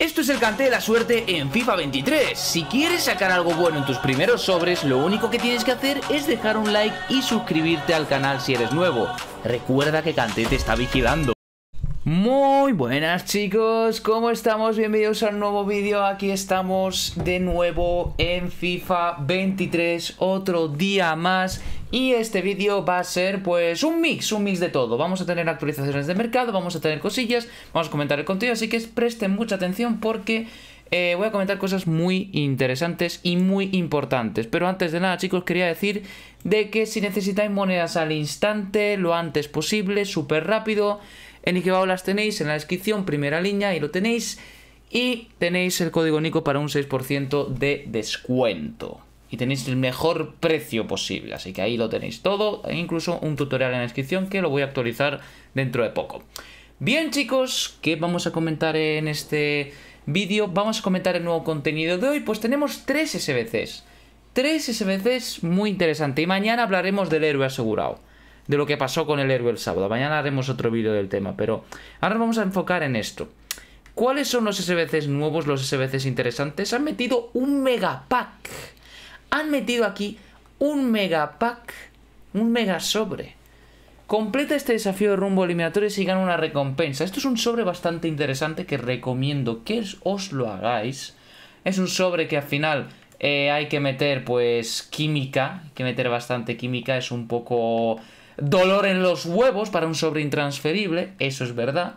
Esto es el cante de la suerte en FIFA 23. Si quieres sacar algo bueno en tus primeros sobres, lo único que tienes que hacer es dejar un like y suscribirte al canal si eres nuevo. Recuerda que Cante te está vigilando. Muy buenas chicos, ¿cómo estamos? Bienvenidos a un nuevo vídeo, aquí estamos de nuevo en FIFA 23, otro día más y este vídeo va a ser pues un mix, un mix de todo. Vamos a tener actualizaciones de mercado, vamos a tener cosillas, vamos a comentar el contenido, así que presten mucha atención porque eh, voy a comentar cosas muy interesantes y muy importantes. Pero antes de nada, chicos, quería decir de que si necesitáis monedas al instante, lo antes posible, súper rápido, en Ikebao las tenéis en la descripción, primera línea, y lo tenéis. Y tenéis el código Nico para un 6% de descuento y tenéis el mejor precio posible. Así que ahí lo tenéis todo, e incluso un tutorial en la descripción que lo voy a actualizar dentro de poco. Bien chicos, ¿qué vamos a comentar en este vídeo? Vamos a comentar el nuevo contenido de hoy, pues tenemos tres SBCs. Tres SBCs muy interesantes y mañana hablaremos del héroe asegurado. De lo que pasó con el héroe el sábado. Mañana haremos otro vídeo del tema, pero ahora vamos a enfocar en esto. ¿Cuáles son los SBCs nuevos, los SBCs interesantes? Han metido un megapack han metido aquí un mega pack, un mega sobre. Completa este desafío de rumbo eliminatorio y gana una recompensa. Esto es un sobre bastante interesante que recomiendo que os lo hagáis. Es un sobre que al final eh, hay que meter pues química, hay que meter bastante química, es un poco dolor en los huevos para un sobre intransferible, eso es verdad,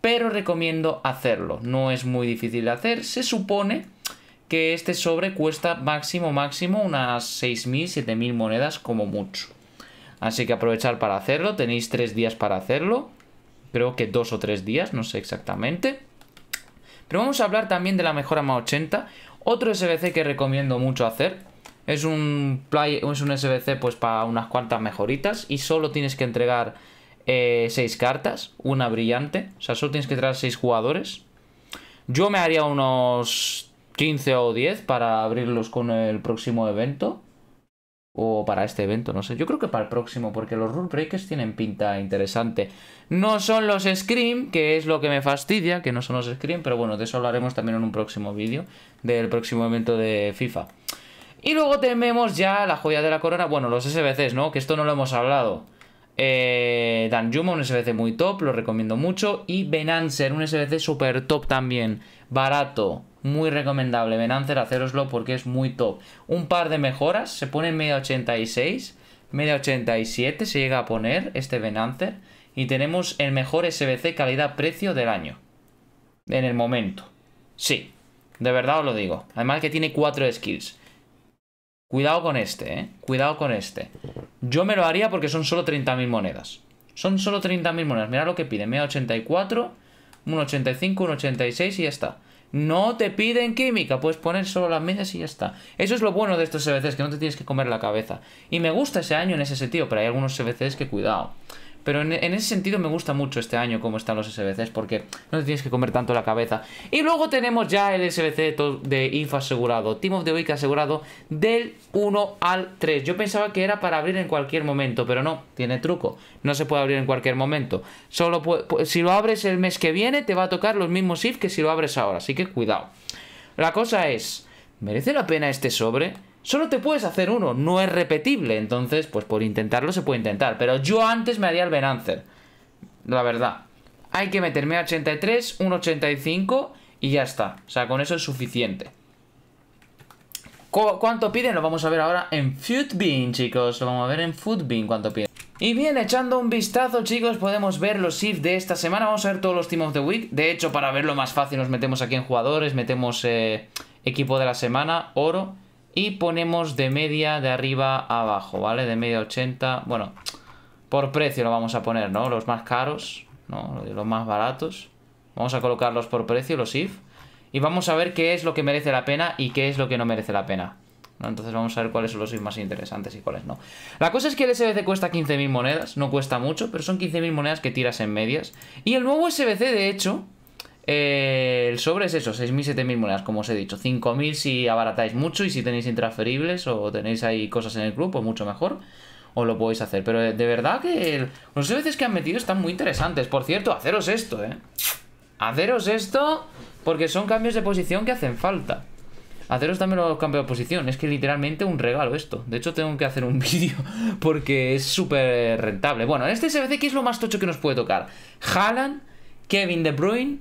pero recomiendo hacerlo, no es muy difícil de hacer, se supone que este sobre cuesta máximo, máximo unas 6.000, 7.000 monedas como mucho. Así que aprovechar para hacerlo, tenéis 3 días para hacerlo, creo que dos o tres días, no sé exactamente. Pero vamos a hablar también de la mejora más 80, otro SBC que recomiendo mucho hacer. Es un, play, es un SBC pues para unas cuantas mejoritas y solo tienes que entregar 6 eh, cartas, una brillante, o sea, solo tienes que traer 6 jugadores. Yo me haría unos 15 o 10 para abrirlos con el próximo evento. O para este evento, no sé. Yo creo que para el próximo, porque los Rule Breakers tienen pinta interesante. No son los Scream, que es lo que me fastidia, que no son los Scream, pero bueno, de eso hablaremos también en un próximo vídeo, del próximo evento de FIFA. Y luego tenemos ya la joya de la corona, bueno, los SBCs, ¿no? Que esto no lo hemos hablado. Eh, un SBC muy top, lo recomiendo mucho. Y Benancer, un SBC súper top también, barato, muy recomendable Venancer, hacéroslo porque es muy top. Un par de mejoras, se pone en media 86, media 87 se llega a poner este Venancer y tenemos el mejor SBC calidad-precio del año. En el momento. Sí, de verdad os lo digo. Además que tiene 4 skills. Cuidado con este, ¿eh? Cuidado con este. Yo me lo haría porque son solo 30.000 monedas. Son solo 30.000 monedas. Mirad lo que pide. Media 84, 1.85, 1.86 y ya está. No te piden química, puedes poner solo las medias y ya está. Eso es lo bueno de estos CBCs, que no te tienes que comer la cabeza. Y me gusta ese año en ese sentido, pero hay algunos CBCs que cuidado. Pero en, ese sentido me gusta mucho este año cómo están los SBCs porque no te tienes que comer tanto la cabeza. Y luego tenemos ya el SBC de IF asegurado, Team of the Week asegurado del 1 al 3. Yo pensaba que era para abrir en cualquier momento, pero no, tiene truco. No se puede abrir en cualquier momento. Solo si lo abres el mes que viene te va a tocar los mismos IF que si lo abres ahora, así que cuidado. La cosa es, ¿merece la pena este sobre? Solo te puedes hacer uno, no es repetible. Entonces, pues por intentarlo se puede intentar. Pero yo antes me haría el Benancer. La verdad. Hay que meterme a 83, un 85 y ya está. O sea, con eso es suficiente. ¿Cuánto piden? Lo vamos a ver ahora en Foodbean, chicos. Lo vamos a ver en Foodbean cuánto piden. Y bien, echando un vistazo, chicos, podemos ver los if de esta semana. Vamos a ver todos los Team of the Week. De hecho, para verlo más fácil, nos metemos aquí en jugadores, metemos eh, equipo de la semana, oro y ponemos de media de arriba a abajo, ¿vale? De media 80, bueno, por precio lo vamos a poner, ¿no? Los más caros, ¿no? Los más baratos. Vamos a colocarlos por precio, los if. Y vamos a ver qué es lo que merece la pena y qué es lo que no merece la pena. Entonces vamos a ver cuáles son los if más interesantes y cuáles no. La cosa es que el SBC cuesta 15.000 monedas, no cuesta mucho, pero son 15.000 monedas que tiras en medias. Y el nuevo SBC, de hecho, eh, el sobre es eso, 6.000, 7.000 monedas, como os he dicho. 5.000 si abaratáis mucho y si tenéis intransferibles o tenéis ahí cosas en el club, pues mucho mejor. O lo podéis hacer. Pero eh, de verdad que veces que han metido están muy interesantes. Por cierto, haceros esto, ¿eh? Haceros esto porque son cambios de posición que hacen falta. Haceros también los cambios de posición. Es que literalmente un regalo esto. De hecho, tengo que hacer un vídeo porque es súper rentable. Bueno, en este SBC, ¿qué es lo más tocho que nos puede tocar? Haaland, Kevin De Bruyne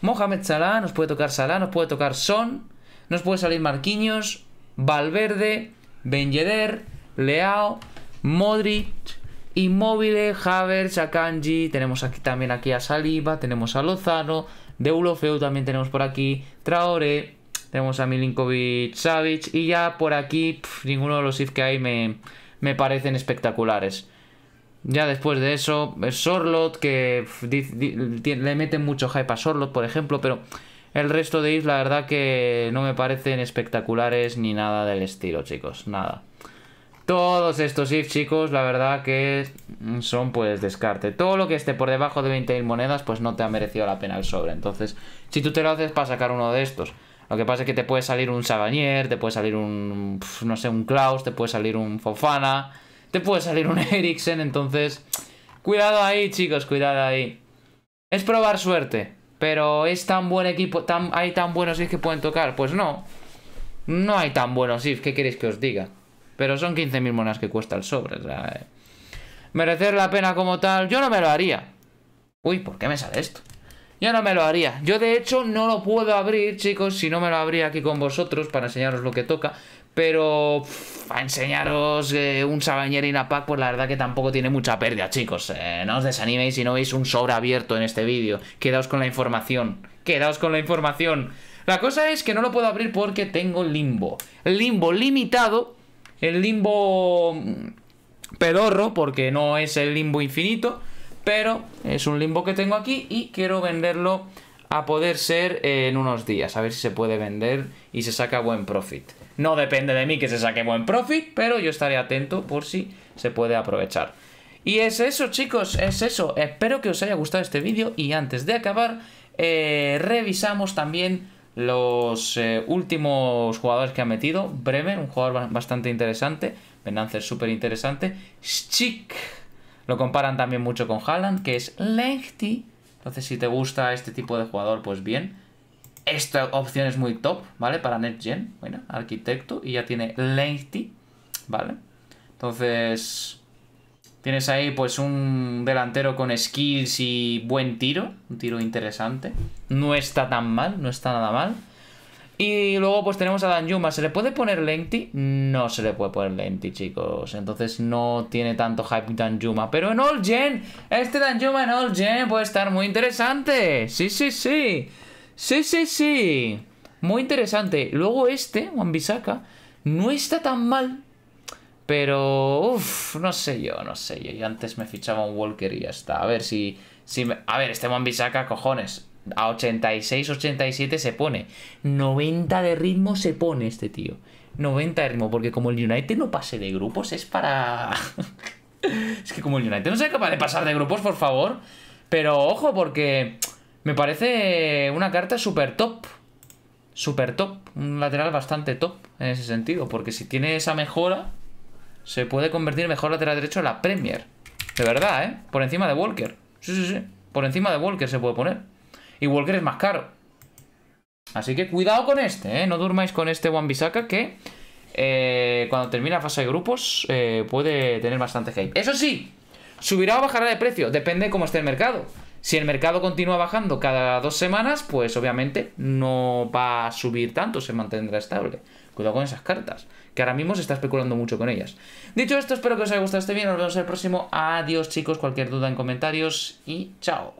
Mohamed Salah, nos puede tocar Salah, nos puede tocar Son, nos puede salir Marquinhos, Valverde, Ben Leao, Modric, Inmóvil, Havertz, Akanji, tenemos aquí también aquí a Saliba, tenemos a Lozano, Deulofeu también tenemos por aquí, Traore, tenemos a Milinkovic, Savic y ya por aquí ninguno de los if que hay me, me parecen espectaculares. Ya después de eso, Sorlot, que le meten mucho hype a Sorlot, por ejemplo, pero el resto de ifs, la verdad que no me parecen espectaculares ni nada del estilo, chicos, nada. Todos estos if, chicos, la verdad que son pues descarte. Todo lo que esté por debajo de 20.000 monedas, pues no te ha merecido la pena el sobre. Entonces, si tú te lo haces para sacar uno de estos. Lo que pasa es que te puede salir un Sabanier, te puede salir un, no sé, un Klaus, te puede salir un Fofana te puede salir un Eriksen, entonces... Cuidado ahí, chicos, cuidado ahí. Es probar suerte. Pero es tan buen equipo, tan, hay tan buenos ifs que pueden tocar. Pues no. No hay tan buenos ifs. ¿qué queréis que os diga? Pero son 15.000 monas que cuesta el sobre. Eh. Merecer la pena como tal, yo no me lo haría. Uy, ¿por qué me sale esto? Yo no me lo haría. Yo de hecho no lo puedo abrir, chicos, si no me lo abría aquí con vosotros para enseñaros lo que toca. Pero a enseñaros eh, un sabañero y una pues la verdad que tampoco tiene mucha pérdida, chicos. Eh. no os desaniméis si no veis un sobre abierto en este vídeo. Quedaos con la información. Quedaos con la información. La cosa es que no lo puedo abrir porque tengo limbo. Limbo limitado. El limbo mm, pedorro, porque no es el limbo infinito. Pero es un limbo que tengo aquí y quiero venderlo a poder ser eh, en unos días. A ver si se puede vender y se saca buen profit. No depende de mí que se saque buen profit, pero yo estaré atento por si se puede aprovechar. Y es eso chicos, es eso. Espero que os haya gustado este vídeo y antes de acabar eh, revisamos también los eh, últimos jugadores que ha metido. Bremer, un jugador bastante interesante. Benance súper interesante. Schick, lo comparan también mucho con Haaland, que es lengthy. Entonces si te gusta este tipo de jugador, pues bien. Esta opción es muy top, ¿vale? Para NetGen, bueno, arquitecto, y ya tiene Lengthy, ¿vale? Entonces, tienes ahí pues un delantero con skills y buen tiro, un tiro interesante. No está tan mal, no está nada mal. Y luego pues tenemos a Danjuma. ¿Se le puede poner Lengthy? No se le puede poner Lengthy, chicos. Entonces no tiene tanto hype Danjuma. Pero en All Gen, este Danjuma en All Gen puede estar muy interesante. Sí, sí, sí. Sí, sí, sí. Muy interesante. Luego este, Juan Bisaca, no está tan mal. Pero, uff, no sé yo, no sé yo. Yo antes me fichaba un Walker y ya está. A ver si... si A ver, este Bisaca, cojones. A 86, 87 se pone. 90 de ritmo se pone este tío. 90 de ritmo, porque como el United no pase de grupos, es para... es que como el United no sea capaz de pasar de grupos, por favor. Pero ojo, porque me parece una carta súper top. Súper top. Un lateral bastante top en ese sentido. Porque si tiene esa mejora, se puede convertir mejor lateral derecho en la Premier. De verdad, ¿eh? Por encima de Walker. Sí, sí, sí. Por encima de Walker se puede poner. Y Walker es más caro. Así que cuidado con este, ¿eh? No durmáis con este One Bisaka que eh, cuando termina fase de grupos eh, puede tener bastante hype. Eso sí, subirá o bajará de precio, depende de cómo esté el mercado. Si el mercado continúa bajando cada dos semanas, pues obviamente no va a subir tanto, se mantendrá estable. Cuidado con esas cartas, que ahora mismo se está especulando mucho con ellas. Dicho esto, espero que os haya gustado este vídeo, nos vemos en el próximo. Adiós chicos, cualquier duda en comentarios y chao.